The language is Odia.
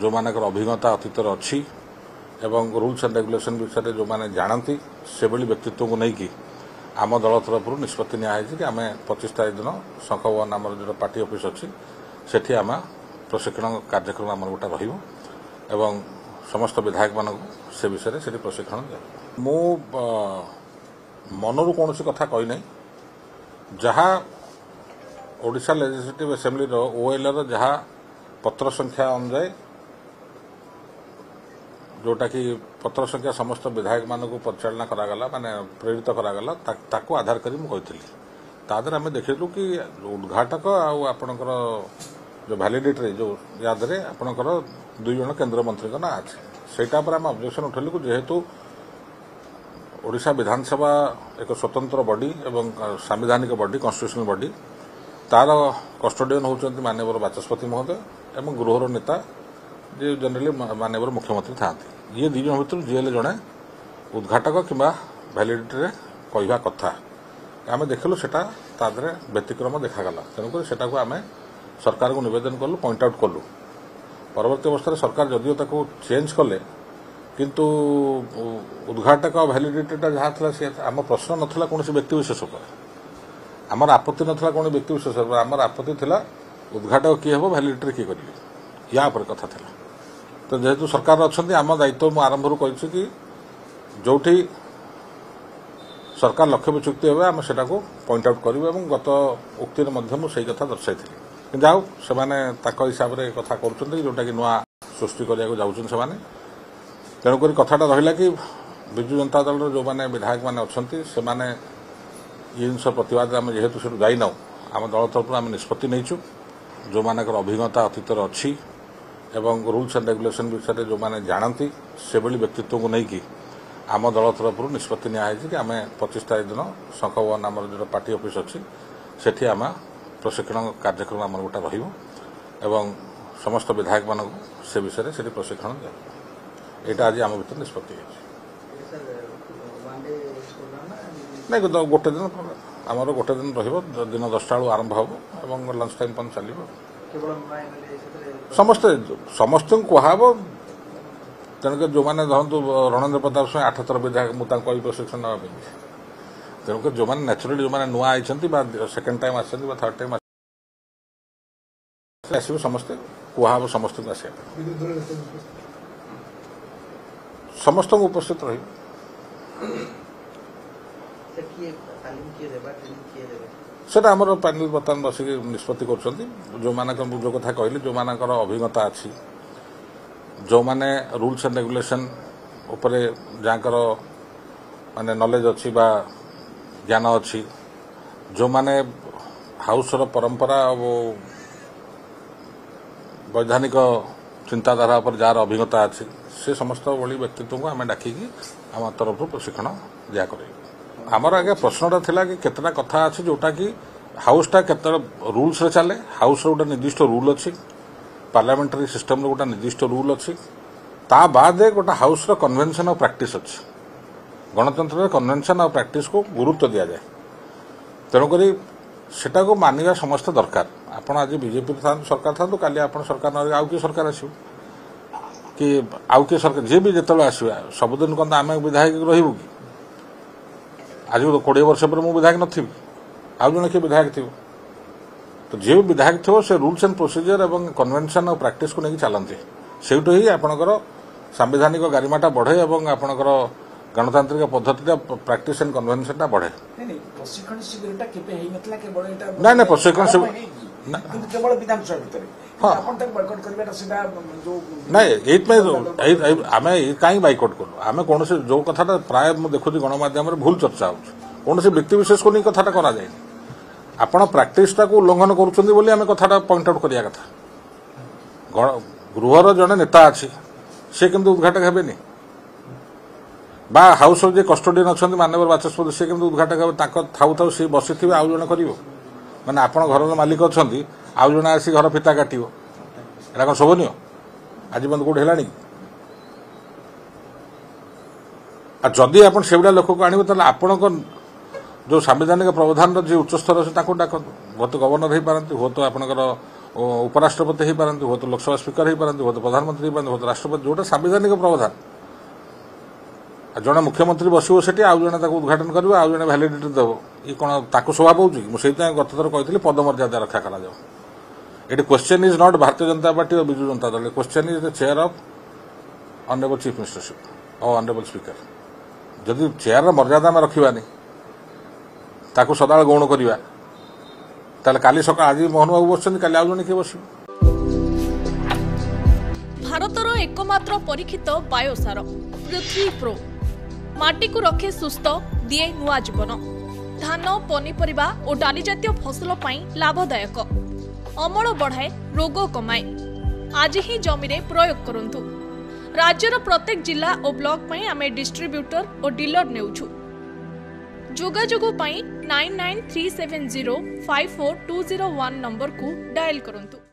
ଯେଉଁମାନଙ୍କର ଅଭିଜ୍ଞତା ଅତୀତରେ ଅଛି ଏବଂ ରୁଲ୍ସ ଆଣ୍ଡ ରେଗୁଲେସନ୍ ବିଷୟରେ ଯେଉଁମାନେ ଜାଣନ୍ତି ସେଭଳି ବ୍ୟକ୍ତିତ୍ୱଙ୍କୁ ନେଇକି ଆମ ଦଳ ତରଫରୁ ନିଷ୍ପତ୍ତି ନିଆହେଇଛି କି ଆମେ ପଚିଶ ତାରିଖ ଦିନ ଶଙ୍ଖ ଭବନ ଆମର ଯେଉଁଟା ପାର୍ଟି ଅଫିସ୍ ଅଛି ସେଠି ଆମେ ପ୍ରଶିକ୍ଷଣ କାର୍ଯ୍ୟକ୍ରମ ଆମର ଗୋଟେ ରହିବ ଏବଂ ସମସ୍ତ ବିଧାୟକମାନଙ୍କୁ ସେ ବିଷୟରେ ସେଠି ପ୍ରଶିକ୍ଷଣ ଦିଏ ମୁଁ ମନରୁ କୌଣସି କଥା କହିନାହିଁ ଯାହା ଓଡ଼ିଶା ଲେଜିସ୍ଲେଟିଭ୍ ଆସେମ୍ବଲିର ଓଏଲ୍ର ଯାହା ପତ୍ର ସଂଖ୍ୟା ଅନୁଯାୟୀ ଯେଉଁଟାକି ପତ୍ର ସଂଖ୍ୟା ସମସ୍ତ ବିଧାୟକମାନଙ୍କୁ ପରିଚାଳନା କରାଗଲା ମାନେ ପ୍ରେରିତ କରାଗଲା ତାକୁ ଆଧାର କରି ମୁଁ କହିଥିଲି ତା ଦେହରେ ଆମେ ଦେଖିଲୁ କି ଉଦ୍ଘାଟକ ଆଉ ଆପଣଙ୍କର ଯେଉଁ ଭ୍ୟାଲିଡିଟରେ ଯେଉଁ ୟା ଦେହରେ ଆପଣଙ୍କର ଦୁଇ ଜଣ କେନ୍ଦ୍ରମନ୍ତ୍ରୀଙ୍କ ନାଁ ଅଛି ସେଇଟା ଉପରେ ଆମେ ଅବଜେକ୍ସନ୍ ଉଠାଇଲୁ ଯେହେତୁ ଓଡ଼ିଶା ବିଧାନସଭା ଏକ ସ୍ୱତନ୍ତ୍ର ବଡି ଏବଂ ସାମ୍ବିଧାନିକ ବଡି କନଷ୍ଟିଟ୍ୟୁସନାଲ ବଡି ତାର କଷ୍ଟୋଡିଆନ୍ ହେଉଛନ୍ତି ମାନ୍ୟବର ବାଚସ୍ପତି ମହୋଦୟ ଏବଂ ଗୃହର ନେତା ଯେ ଜେନେରାଲି ମାନ୍ୟବର ମୁଖ୍ୟମନ୍ତ୍ରୀ ଥାନ୍ତି ଇଏ ଦୁଇ ଜଣ ଭିତରୁ ଯିଏ ହେଲେ ଜଣେ ଉଦ୍ଘାଟକ କିମ୍ବା ଭ୍ୟାଲିଡିଟିରେ କହିବା କଥା ଆମେ ଦେଖିଲୁ ସେଟା ତା ଦେହରେ ବ୍ୟତିକ୍ରମ ଦେଖାଗଲା ତେଣୁକରି ସେଟାକୁ ଆମେ ସରକାରଙ୍କୁ ନିବେଦନ କଲୁ ପଏଣ୍ଟ ଆଉଟ୍ କଲୁ ପରବର୍ତ୍ତୀ ଅବସ୍ଥାରେ ସରକାର ଯଦିଓ ତାକୁ ଚେଞ୍ଜ କଲେ କିନ୍ତୁ ଉଦ୍ଘାଟକ ଭ୍ୟାଲିଡିଟିଟା ଯାହା ଥିଲା ସେ ଆମ ପ୍ରଶ୍ନ ନଥିଲା କୌଣସି ବ୍ୟକ୍ତିବିଶେଷ ଉପରେ ଆମର ଆପତ୍ତି ନଥିଲା କୌଣସି ବ୍ୟକ୍ତିବିଶେଷ ଉପରେ ଆମର ଆପତ୍ତି ଥିଲା ଉଦ୍ଘାଟକ କିଏ ହେବ ଭ୍ୟାଲିଡିଟର କିଏ କରିବେ ୟା ଉପରେ କଥା ଥିଲା ତ ଯେହେତୁ ସରକାର ଅଛନ୍ତି ଆମ ଦାୟିତ୍ୱ ମୁଁ ଆରମ୍ଭରୁ କହିଛି କି ଯେଉଁଠି ସରକାର ଲକ୍ଷ୍ୟ ଚୁକ୍ତି ହେବେ ଆମେ ସେଟାକୁ ପଏଣ୍ଟ ଆଉଟ୍ କରିବୁ ଏବଂ ଗତ ଉକ୍ତିରେ ମଧ୍ୟ ମୁଁ ସେହି କଥା ଦର୍ଶାଇଥିଲି କିନ୍ତୁ ଆଉ ସେମାନେ ତାଙ୍କ ହିସାବରେ କଥା କରୁଛନ୍ତି ଯେଉଁଟାକି ନୂଆ ସୃଷ୍ଟି କରିବାକୁ ଯାଉଛନ୍ତି ସେମାନେ ତେଣୁକରି କଥାଟା ରହିଲା କି ବିଜୁ ଜନତା ଦଳର ଯେଉଁମାନେ ବିଧାୟକମାନେ ଅଛନ୍ତି ସେମାନେ ଏ ଜିନିଷ ପ୍ରତିବାଦରେ ଆମେ ଯେହେତୁ ସେଠୁ ଯାଇନାହୁଁ ଆମ ଦଳ ତରଫରୁ ଆମେ ନିଷ୍ପତ୍ତି ନେଇଛୁ ଯେଉଁମାନଙ୍କର ଅଭିଜ୍ଞତା ଅତୀତରେ ଅଛି এবং রুলস আন্ড রেগুলেসন বিষয়ে যে জাঁতি সেভাবে ব্যক্তিত্বকে নেই আম দল তরফ নিষ্পতি নিয়া হয়েছে কি আমি পঁচিশ তারিখ দিন শঙ্খভবন আমার যেটা পার্টি অফিস অছি সেটি আমি প্রশিক্ষণ কার্যক্রম আমার গোটা রহব এবং সমস্ত বিধায়ক মানুষ সে বিষয়ে সেটি প্রশিক্ষণ দেব এটা আজ আমার ভিতরে নিষ্পতি হয়েছে ନାଇଁ ଗୋଟେ ଦିନ ଆମର ଗୋଟେ ଦିନ ରହିବ ଦିନ ଦଶଟା ବେଳୁ ଆରମ୍ଭ ହେବ ଏବଂ ଲଞ୍ଚ ଟାଇମ୍ ପର୍ଯ୍ୟନ୍ତ ଚାଲିବ ସମସ୍ତେ ସମସ୍ତଙ୍କୁ କୁହାହବ ତେଣୁକରି ଯେଉଁମାନେ ଧରନ୍ତୁ ରଣେନ୍ଦ୍ର ପ୍ରତାପ ସ୍ୱାଇଁ ଆଠଥର ବିଧାୟକ ମୁଁ ତାଙ୍କୁ କହିବି ପ୍ରଶିକ୍ଷଣ ନେବା ପାଇଁ ତେଣୁକରି ଯେଉଁମାନେ ନ୍ୟାଚୁରାଲି ଯେଉଁମାନେ ନୂଆ ଆସିଛନ୍ତି ବା ସେକେଣ୍ଡ ଟାଇମ୍ ଆସିଛନ୍ତି ବା ଥାର୍ଡ ଟାଇମ୍ ଆସିବ ସମସ୍ତେ କୁହାହବ ସମସ୍ତଙ୍କୁ ଆସିବା ପାଇଁ ସମସ୍ତଙ୍କୁ ଉପସ୍ଥିତ ରହିବ ସେଇଟା ଆମର ପ୍ୟାନେଲ ବର୍ତ୍ତମାନ ବସିକି ନିଷ୍ପତ୍ତି କରୁଛନ୍ତି ଯେଉଁମାନଙ୍କ ମୁଁ ଯେଉଁ କଥା କହିଲି ଯେଉଁମାନଙ୍କର ଅଭିଜ୍ଞତା ଅଛି ଯେଉଁମାନେ ରୁଲ୍ସ ଆଣ୍ଡ ରେଗୁଲେସନ୍ ଉପରେ ଯାହାଙ୍କର ମାନେ ନଲେଜ୍ ଅଛି ବା ଜ୍ଞାନ ଅଛି ଯେଉଁମାନେ ହାଉସର ପରମ୍ପରା ଓ ବୈଧାନିକ ଚିନ୍ତାଧାରା ଉପରେ ଯାହାର ଅଭିଜ୍ଞତା ଅଛି ସେ ସମସ୍ତ ଭଳି ବ୍ୟକ୍ତିତ୍ୱଙ୍କୁ ଆମେ ଡାକିକି ଆମ ତରଫରୁ ପ୍ରଶିକ୍ଷଣ ଦିଆ କରିବୁ আমার আগে প্রশ্নটা লা কি কেতটা কথা আছে যেটা কি হাউসটা কেতটা রুলসরে চালে হাউসর গোটা নির্দিষ্ট রুল অছি পার্লামেন্টারি সিস্টমর গোটা নির্দিষ্ট রুল অছি তা বাদে গোটা হাউসর কনভেনশন অফ প্র্যাকটিস অছি গণতন্ত্রের কনভেনশন অফ প্র্যাকটিসকে গুরুত্ব দিয়াযাଏ তেণুকরি সেটাকে মানিবা সমস্ত দরকার ଆପଣ ଆଜି ବିଜେପିରେ ଥାନ୍ତୁ ସରକାର ଥାନ୍ତୁ କାଲି ଆପଣ ସରକାର ନ ଆଉ କିଏ ସରକାର ଆସିବ କି ଆଉ କିଏ ସରକାର ଯିଏ ବି ଯେତେବେଳେ ଆସିବେ ସବୁଦିନ କ'ଣ ଆମେ ବିଧାୟକ ରହିବୁ କି ଆଜି କୋଡ଼ିଏ ବର୍ଷ ପରେ ମୁଁ ବିଧାୟକ ନଥିବି ଆଉ ଜଣେ କିଏ ବିଧାୟକ ଥିବ ତ ଯିଏ ବିଧାୟକ ଥିବ ସେ ରୁଲ୍ସ ଆଣ୍ଡ ପ୍ରୋସିଜିଅର ଏବଂ କନଭେନସନ୍ ଆଉ ପ୍ରାକ୍ଟିସ୍କୁ ନେଇକି ଚାଲନ୍ତି ସେଇଠୁ ହିଁ ଆପଣଙ୍କର ସାମ୍ବିଧାନିକ ଗାରିମାଟା ବଢ଼େ ଏବଂ ଆପଣଙ୍କର ଗଣତାନ୍ତ୍ରିକ ପଦ୍ଧତିଟା ପ୍ରାକ୍ଟିସ୍ ଆଣ୍ଡ କନଭେନସନ୍ଟା ବଢ଼େ ନାଇଁ ନାଇଁ ପ୍ରଶିକ୍ଷଣ ଶିବିରଟା କେବେ ହେଇନଥିଲା କେବଳ ଏଇଟା ନାଇଁ ନାଇଁ ପ୍ରଶିକ୍ଷଣ ଶିବିର କିନ୍ତୁ କେବଳ ବିଧାନସଭା ଭିତରେ ନାଇଁ ଏଇଥିପାଇଁ ଆମେ କାହିଁ ବାଇକଟ୍ କଲୁ ଆମେ କୌଣସି ଯେଉଁ କଥାଟା ପ୍ରାୟ ମୁଁ ଦେଖୁଛି ଗଣମାଧ୍ୟମରେ ଭୁଲ ଚର୍ଚ୍ଚା ହେଉଛି କୌଣସି ବ୍ୟକ୍ତିବିଶେଷକୁ ନେଇ କଥାଟା କରାଯାଇନି ଆପଣ ପ୍ରାକ୍ଟିସ୍ଟାକୁ ଉଲ୍ଲଙ୍ଘନ କରୁଛନ୍ତି ବୋଲି ଆମେ କଥାଟା ପଏଣ୍ଟ ଆଉଟ୍ କରିବା କଥା ଗୃହର ଜଣେ ନେତା ଅଛି ସେ କେମିତି ଉଦ୍ଘାଟକ ହେବେନି ବା ହାଉସ୍ର ଯିଏ କଷ୍ଟୋଡ଼ିଆନ୍ ଅଛନ୍ତି ମାନ୍ୟବର ବାଚସ୍ପତି ସେ କେମିତି ଉଦ୍ଘାଟକ ହେବେ ତାଙ୍କ ଥାଉ ଥାଉ ସେ ବସିଥିବେ ଆଉ ଜଣେ କରିବ ମାନେ ଆପଣ ଘରର ମାଲିକ ଅଛନ୍ତି ଆଉ ଜଣେ ଆସି ଘର ଫିତା କାଟିବ ଏଇଟା କ'ଣ ଶୋଭନୀୟ ଆଜି ପର୍ଯ୍ୟନ୍ତ କେଉଁଠି ହେଲାଣି ଆଉ ଯଦି ଆପଣ ସେଭଳିଆ ଲୋକକୁ ଆଣିବେ ତାହେଲେ ଆପଣଙ୍କ ଯେଉଁ ସାମ୍ବିଧାନିକ ପ୍ରବଧାନର ଯିଏ ଉଚ୍ଚସ୍ତର ଅଛି ତାଙ୍କୁ ଡାକନ୍ତୁ ହୁଏତ ଗଭର୍ଣ୍ଣର ହୋଇପାରନ୍ତି ହୁଏତ ଆପଣଙ୍କର ଉପରାଷ୍ଟ୍ରପତି ହୋଇପାରନ୍ତି ହୁଏତ ଲୋକସଭା ସ୍ପିକର ହୋଇପାରନ୍ତି ହୁଏତ ପ୍ରଧାନମନ୍ତ୍ରୀ ହୋଇପାରନ୍ତି ହୁଏତ ରାଷ୍ଟ୍ରପତି ଯେଉଁଟା ସାମ୍ବିଧାନିକ ପ୍ରବଧାନ ଆଉ ଜଣେ ମୁଖ୍ୟମନ୍ତ୍ରୀ ବସିବ ସେଠି ଆଉ ଜଣେ ତାକୁ ଉଦ୍ଘାଟନ କରିବ ଆଉ ଜଣେ ଭ୍ୟାଲିଡିଟି ଦେବ ଇଏ କ'ଣ ତାକୁ ଶୋଭା ପାଉଛି କି ମୁଁ ସେଇଥିପାଇଁ ଗତଥର କହିଥିଲି ପଦମର୍ଯ୍ୟାଦା ରକ୍ଷା କରାଯାଉ ଏଠି କ୍ୱେଶ୍ଚନ୍ ଇଜ୍ ନଟ୍ ଭାରତୀୟ ଜନତା party O Biju Janata Dal question is the chair of honourable chief ministership ଓ ଅନେବଲ୍ ସ୍ପିକର ଯଦି ଚେୟାରର ମର୍ଯ୍ୟାଦା ଆମେ ରଖିବାନି ତାକୁ ସଦାବେଳେ ଗୌଣ କରିବା ତାହେଲେ କାଲି ସକାଳ ଆଜି ମୋହନ ବାବୁ ବସିଛନ୍ତି କାଲି ଆଉ ଜଣେ କିଏ ବସିବ ଭାରତର ଏକମାତ୍ର ପରୀକ୍ଷିତ ବାୟୋସାର ପୃଥିବୀ ପ୍ରୋ ମାଟିକୁ ରଖେ ସୁସ୍ଥ ଦିଏ ନୂଆ ଜୀବନ ଧାନ ପନିପରିବା ଓ ଡାଲି ଜାତୀୟ ଫସଲ ପାଇଁ ଲାଭଦାୟକ ଅମଳ ବଢ଼ାଏ ରୋଗ କମାଏ ଆଜି ହିଁ ଜମିରେ ପ୍ରୟୋଗ କରନ୍ତୁ ରାଜ୍ୟର ପ୍ରତ୍ୟେକ ଜିଲ୍ଲା ଓ ବ୍ଲକ ପାଇଁ ଆମେ ଡିଷ୍ଟ୍ରିବ୍ୟୁଟର ଓ ଡିଲର ନେଉଛୁ ଯୋଗାଯୋଗ ପାଇଁ nine nine three seven zero five four two zero one ନମ୍ବରକୁ ଡାଏଲ୍ କରନ୍ତୁ